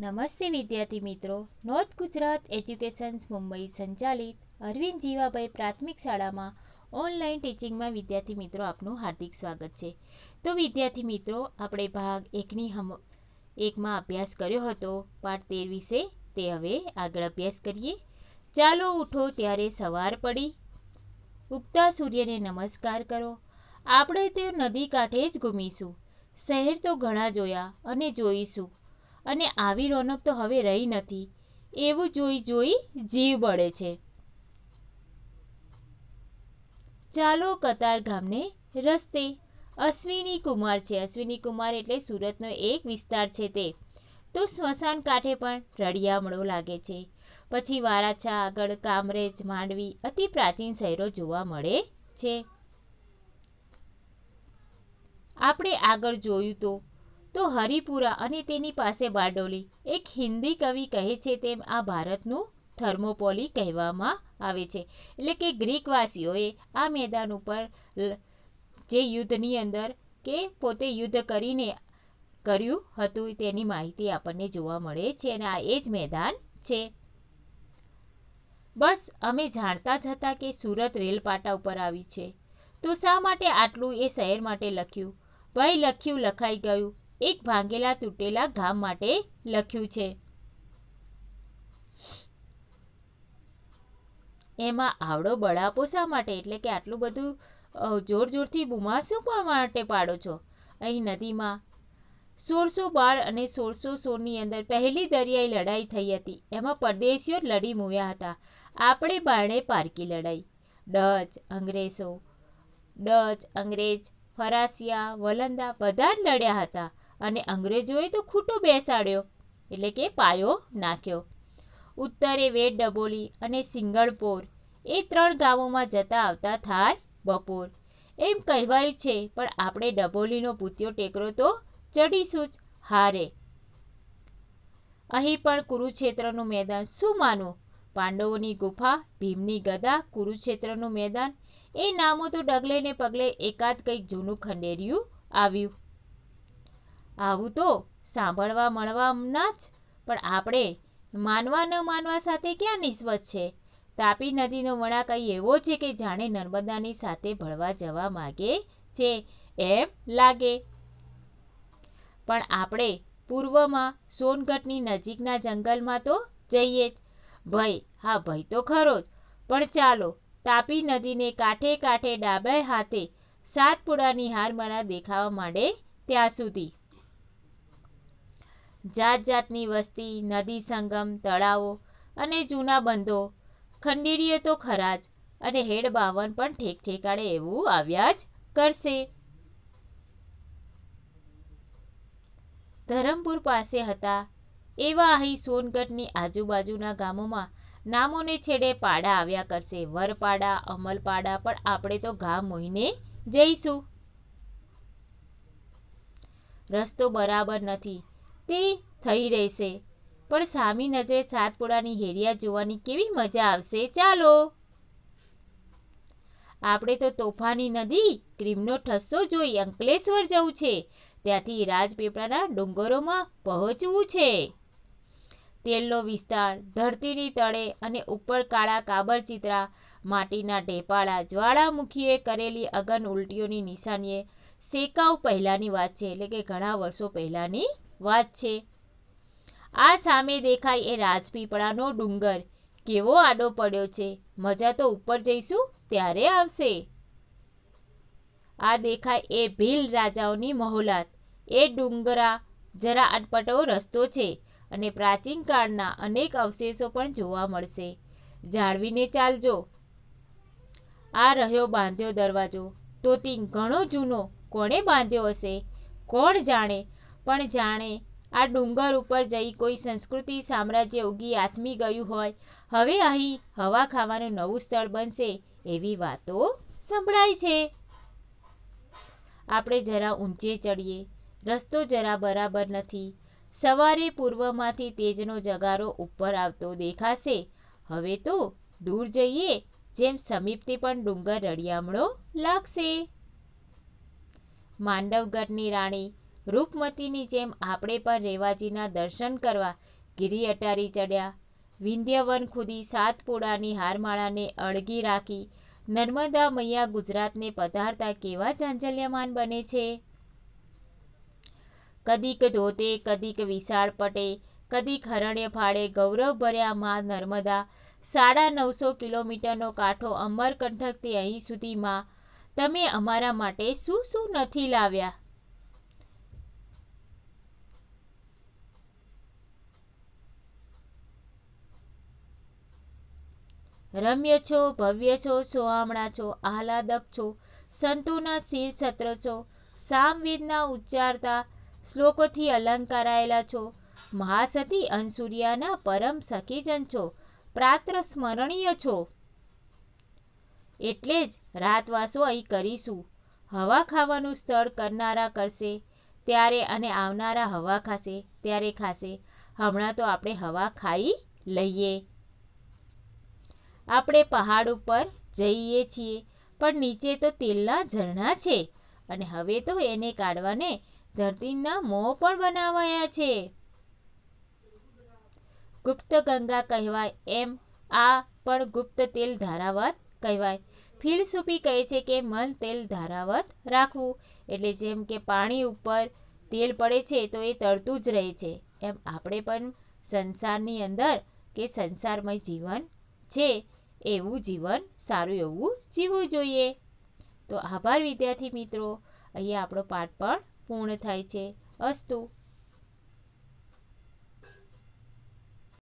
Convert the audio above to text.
નમસ્તે વિદ્યાર્થી મિત્રો નોર્થ ગુજરાત એજ્યુકેશન્સ મુંબઈ સંચાલિત અરવિંદ જીવાભાઈ પ્રાથમિક શાળામાં ઓનલાઈન ટીચિંગમાં વિદ્યાર્થી મિત્રો આપનું હાર્દિક સ્વાગત છે તો વિદ્યાર્થી મિત્રો આપણે ભાગ એકની હમ એકમાં અભ્યાસ કર્યો હતો પાઠ તેર વિશે તે હવે આગળ અભ્યાસ કરીએ ચાલો ઉઠો ત્યારે સવાર પડી ઉગતા સૂર્યને નમસ્કાર કરો આપણે તે નદી કાંઠે જ ઘૂમીશું શહેર તો ઘણા જોયા અને જોઈશું અને આવી રોનક તો હવે રહી નથી એવું જોઈ જોઈ જીવ બળે છે ચાલો કતાર ગામને રસ્તે અશ્વિની કુમાર છે અશ્વિની કુમાર એટલે સુરતનો એક વિસ્તાર છે તે તો સ્મશાન કાંઠે પણ રળિયામણો લાગે છે પછી વારાછા આગળ કામરેજ માંડવી અતિ પ્રાચીન શહેરો જોવા મળે છે આપણે આગળ જોયું તો તો હરિપુરા અને તેની પાસે બારડોલી એક હિન્દી કવિ કહે છે તેમ આ ભારતનું થર્મોપોલી કહેવામાં આવે છે એટલે કે ગ્રીકવાસીઓએ આ મેદાન ઉપર જે યુદ્ધની અંદર કે પોતે યુદ્ધ કરીને કર્યું હતું તેની માહિતી આપણને જોવા મળે છે અને આ એ જ મેદાન છે બસ અમે જાણતા જ હતા કે સુરત રેલપાટા ઉપર આવી છે તો શા માટે આટલું એ શહેર માટે લખ્યું ભાઈ લખ્યું લખાઈ ગયું એક ભાંગેલા તૂટેલા ગામ માટે લખ્યું છે એમાં આવડો બળાપો શા માટે એટલે કે આટલું બધું જોર જોરથી બુમા શું માટે પાડો છો અહીં નદીમાં સોળસો બાર અને સોળસો સોળની અંદર પહેલી દરિયાઈ લડાઈ થઈ હતી એમાં પરદેશીઓ લડી મૂવ્યા હતા આપણે બારણે પારકી લડાઈ ડચ અંગ્રેજો ડચ અંગ્રેજ ફરાસિયા વલંદા બધા જ લડ્યા હતા અને અંગ્રેજોએ તો ખૂટો બેસાડ્યો એટલે કે પાયો નાખ્યો ઉત્તરે વેડ ડબોલી અને સિંગળપોર એ ત્રણ ગામોમાં જતા આવતા થાય બપોર એમ કહેવાયું છે પણ આપણે ડબોલીનો પૂત્યો ટેકરો તો ચડીશું જ હારે અહીં પણ કુરુક્ષેત્રનું મેદાન શું માનું પાંડવોની ગુફા ભીમની ગદા કુરુક્ષેત્રનું મેદાન એ નામો તો ડગલે ને પગલે એકાદ કંઈક જૂનું ખંડેર્યું આવ્યું આવું તો સાંભળવા મળવાના જ પણ આપણે માનવા ન માનવા સાથે ક્યાં નિસ્બત છે તાપી નદીનો વળાંક અહીં એવો છે કે જાણે નર્મદાની સાથે ભળવા જવા માગે છે એમ લાગે પણ આપણે પૂર્વમાં સોનગઢની નજીકના જંગલમાં તો જઈએ જ ભય હા ભય તો ખરો જ પણ ચાલો તાપી નદીને કાંઠે કાંઠે ડાબે હાથે સાતપુડાની હારમાળા દેખાવા માંડે ત્યાં સુધી જાત જાતની વસ્તી નદી સંગમ તળાવો અને જૂના બંધો ખંડેરીએ તો ખરા જ અને હેડ બાવન પણ ઠેક ઠેકાડે એવું આવ્યા જ કરશે ધરમપુર પાસે હતા એવા અહીં સોનગઢની આજુબાજુના ગામોમાં નામોને છેડે પાડા આવ્યા કરશે વરપાડા અમલપાડા પણ આપણે તો ગામ મોહીને જઈશું રસ્તો બરાબર નથી તે થઈ રહેશે પણ સામી નજરે સાતપોડાની હેરિયા જોવાની કેવી મજા આવશે ચાલો આપણે તો તોફાની નદી ક્રીમનો ઠસ્સો જોઈ અંકલેશ્વર જવું છે ત્યાંથી રાજપીપળાના ડુંગરોમાં પહોંચવું છે તેલનો વિસ્તાર ધરતીની તળે અને ઉપર કાળા કાબરચિત્રા માટીના ઢેપાળા જ્વાળામુખીએ કરેલી અગન ઉલટીઓની નિશાનીએ શેકાઉ પહેલાંની વાત છે એટલે કે ઘણા વર્ષો પહેલાંની વાત છે આ સામે દેખાય એ રાજપીપળાનો ડુંગર કેવો આડો પડ્યો છે મજા તો ઉપર જઈશું ત્યારે આવશે આ દેખાય એ ભીલ રાજાઓની મહોલાત એ ડુંગરા જરા અટપટો રસ્તો છે અને પ્રાચીન કાળના અનેક અવશેષો પણ જોવા મળશે જાળવીને ચાલજો આ રહ્યો બાંધ્યો દરવાજો તો તીન ઘણો જૂનો કોણે બાંધ્યો હશે કોણ જાણે પણ જાણે આ ડુંગર ઉપર જઈ કોઈ સંસ્કૃતિ સામ્રાજ્ય ઉગી આથમી ગયું હોય હવે અહીં હવા ખાવાનું નવું સ્થળ બનશે એવી વાતો સંભળાય છે આપણે જરા ઊંચે ચડીએ રસ્તો જરા બરાબર નથી સવારે પૂર્વમાંથી તેજનો જગારો ઉપર આવતો દેખાશે હવે તો દૂર જઈએ જેમ સમીપથી પણ ડુંગર રળિયામણો લાગશે માંડવગઢની રાણી રૂપમતીની જેમ આપણે પણ રેવાજીના દર્શન કરવા ગિરી અટારી ચડ્યા વિંધ્યવન ખુદી સાતપુડાની હારમાળાને અળગી રાખી નર્મદા મૈયા ગુજરાતને પધારતા કેવા ચાંચલ્યમાન બને છે કદીક ધોતે કદીક વિશાળ પટે કદીક હરણ્ય ફાળે ગૌરવ ભર્યા માં નર્મદા સાડા નવસો કિલોમીટરનો કાંઠો અમરકંઠકથી અહીં સુધીમાં તમે અમારા માટે શું શું નથી લાવ્યા રમ્ય છો ભવ્ય છો સોહામણા છો આહલાદક છો સંતોના શિર છત્ર છો સામવેદના ઉચ્ચારતા શ્લોકોથી અલંકારાયેલા છો મહાસતી અનસૂર્યાના પરમ સખીજન છો પ્રાત્ર સ્મરણીય છો એટલે જ રાતવાસો અહીં કરીશું હવા ખાવાનું સ્થળ કરનારા કરશે ત્યારે અને આવનારા હવા ખાશે ત્યારે ખાશે હમણાં તો આપણે હવા ખાઈ લઈએ આપણે પહાડ ઉપર જઈએ છીએ પણ નીચે તો તેલના ઝરણા છે અને હવે તો એને કાઢવાને ધરતીના મોં પણ બનાવાયા છે ગુપ્ત ગંગા કહેવાય એમ આ પણ ગુપ્ત તેલ ધારાવત કહેવાય ફિલસુફી કહે છે કે મન તેલ ધારાવત રાખવું એટલે જેમ કે પાણી ઉપર તેલ પડે છે તો એ તરતું જ રહે છે એમ આપણે પણ સંસારની અંદર કે સંસારમય જીવન છે એવું જીવન સારું એવું જીવવું જોઈએ તો આભાર વિદ્યાર્થી મિત્રો અહીંયા આપણો પાઠ પણ પૂર્ણ થાય છે અસ્તુ